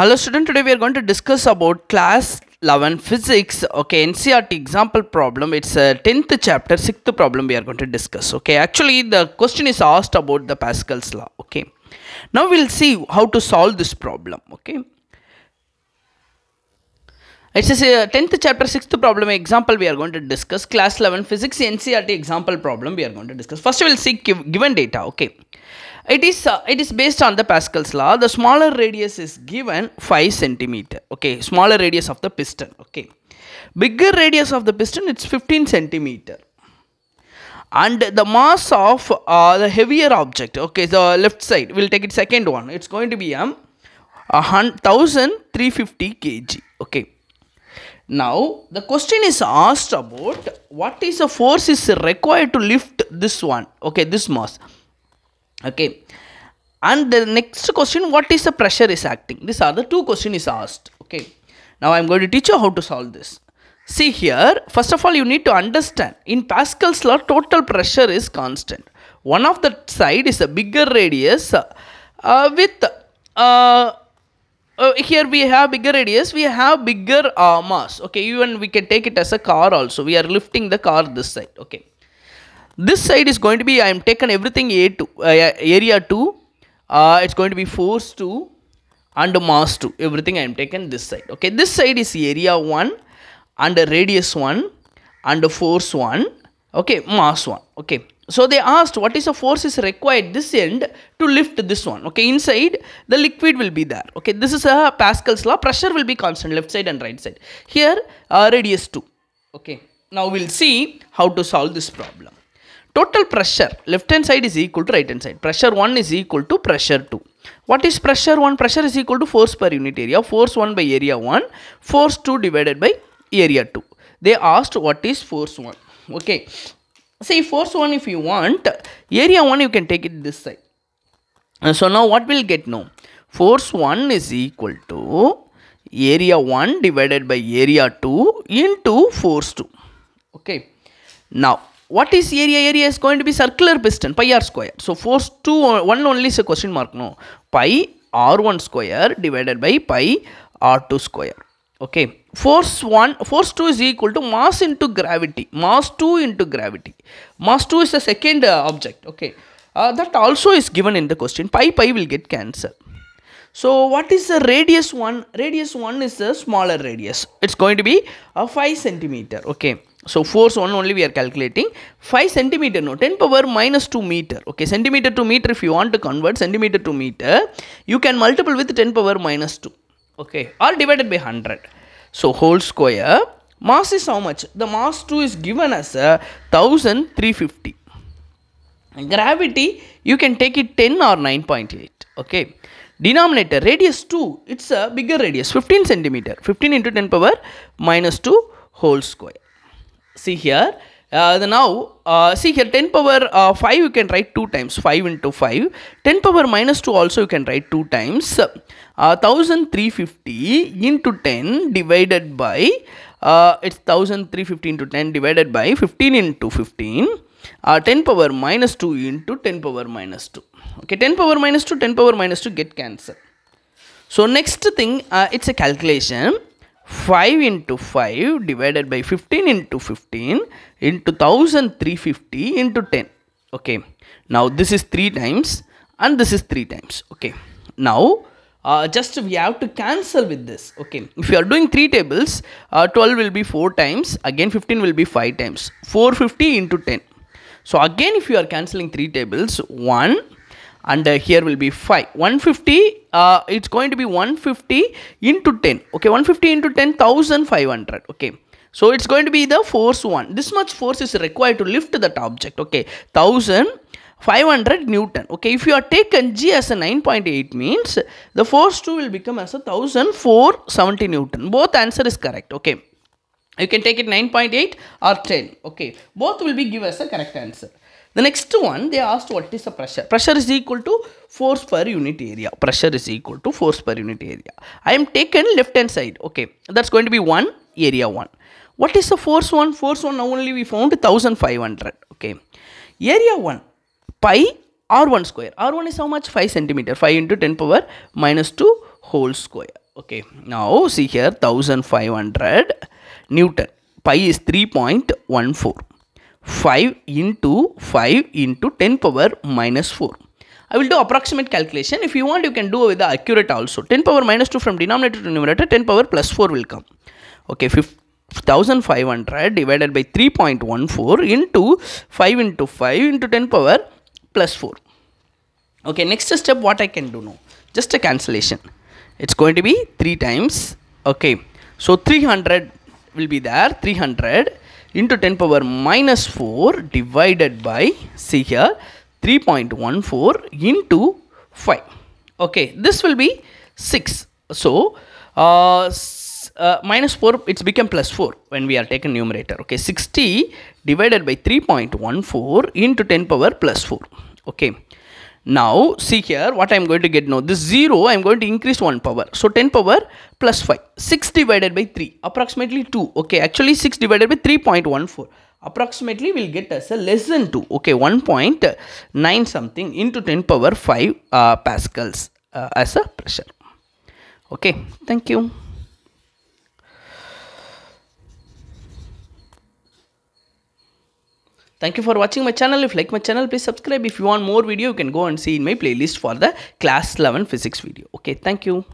Hello student, today we are going to discuss about class 11 physics, okay, NCRT example problem. It's a 10th chapter, 6th problem we are going to discuss, okay. Actually, the question is asked about the Pascal's law, okay. Now we'll see how to solve this problem, okay. It's a uh, 10th chapter 6th problem example we are going to discuss class 11 physics NCRT example problem we are going to discuss. First we will see given data okay. It is uh, it is based on the Pascal's law the smaller radius is given 5 centimeter okay smaller radius of the piston okay. Bigger radius of the piston it's 15 centimeter and the mass of uh, the heavier object okay the left side we'll take it second one it's going to be um, 1350 kg okay now, the question is asked about what is the force is required to lift this one, okay, this mass. Okay. And the next question, what is the pressure is acting? These are the two question is asked, okay. Now, I am going to teach you how to solve this. See here, first of all, you need to understand, in Pascal's law, total pressure is constant. One of the side is a bigger radius uh, with uh, uh, here we have bigger radius we have bigger uh, mass okay even we can take it as a car also we are lifting the car this side okay this side is going to be i am taken everything a to uh, area 2 uh, it's going to be force 2 and mass 2 everything i am taken this side okay this side is area 1 and radius 1 and force 1 okay mass 1 okay so they asked what is the force is required this end to lift this one. Okay, inside the liquid will be there. Okay, this is a Pascal's law. Pressure will be constant left side and right side. Here uh, radius 2. Okay, now we'll see how to solve this problem. Total pressure left hand side is equal to right hand side. Pressure 1 is equal to pressure 2. What is pressure 1? Pressure is equal to force per unit area. Force 1 by area 1. Force 2 divided by area 2. They asked what is force 1. Okay say force 1 if you want area 1 you can take it this side and uh, so now what we'll get now force 1 is equal to area 1 divided by area 2 into force 2 okay now what is area area is going to be circular piston pi r square so force 2 uh, 1 only is a question mark no pi r1 square divided by pi r2 square okay force 1 force 2 is equal to mass into gravity mass 2 into gravity mass 2 is the second uh, object okay uh, that also is given in the question pi pi will get cancelled so what is the radius 1 radius 1 is the smaller radius it's going to be a uh, 5 centimeter okay so force 1 only we are calculating 5 centimeter no 10 power minus 2 meter. Okay centimeter to meter if you want to convert centimeter to meter you can multiple with 10 power minus 2 okay all divided by 100 so whole square mass is how much the mass 2 is given as a uh, 1350 gravity you can take it 10 or 9.8 okay denominator radius 2 it's a bigger radius 15 centimeter 15 into 10 power minus 2 whole square see here uh, now, uh, see here 10 power uh, 5 you can write 2 times, 5 into 5. 10 power minus 2 also you can write 2 times. 1350 into 10 divided by, it's 1350 into 10 divided by 15 into 15. Uh, 10 power minus 2 into 10 power minus 2. Okay, 10 power minus 2, 10 power minus 2 get cancelled. So next thing, uh, it's a calculation. 5 into 5 divided by 15 into 15 into 1350 into 10 okay now this is 3 times and this is 3 times okay now uh, just we have to cancel with this okay if you are doing three tables uh, 12 will be four times again 15 will be five times 450 into 10 so again if you are cancelling three tables 1 and uh, here will be 5 150 uh, it's going to be 150 into 10 okay 150 into 10500 okay so it's going to be the force 1 this much force is required to lift that object okay thousand five hundred Newton. Okay, if you are taken G as a 9.8 means the force 2 will become as a 1470 Newton. Both answer is correct. Okay, you can take it 9.8 or 10. Okay, both will be given as a correct answer. The next one, they asked what is the pressure. Pressure is equal to force per unit area. Pressure is equal to force per unit area. I am taken left hand side. Okay, that's going to be 1, area 1. What is the force 1? Force 1 now only we found 1500. Okay, area 1, pi r1 square. r1 is how much? 5 centimeter. 5 into 10 power minus 2 whole square. Okay, now see here 1500 Newton. Pi is 3.14 5 into 5 into 10 power minus 4. I will do approximate calculation. If you want, you can do with the accurate also. 10 power minus 2 from denominator to numerator, 10 power plus 4 will come. Okay, 1500 divided by 3.14 into 5 into 5 into 10 power plus 4. Okay, next step what I can do now? Just a cancellation. It's going to be 3 times. Okay, so 300 will be there, 300 into 10 power minus 4 divided by see here 3.14 into 5 okay this will be 6 so uh, uh, minus 4 it's become plus 4 when we are taking numerator okay 60 divided by 3.14 into 10 power plus 4 okay now see here what I am going to get now. This 0 I am going to increase 1 power. So 10 power plus 5. 6 divided by 3. Approximately 2. Okay actually 6 divided by 3.14. Approximately will get us a less than 2. Okay 1.9 something into 10 power 5 uh, pascals uh, as a pressure. Okay thank you. Thank you for watching my channel. If like my channel, please subscribe. If you want more video, you can go and see in my playlist for the class 11 physics video. Okay, thank you.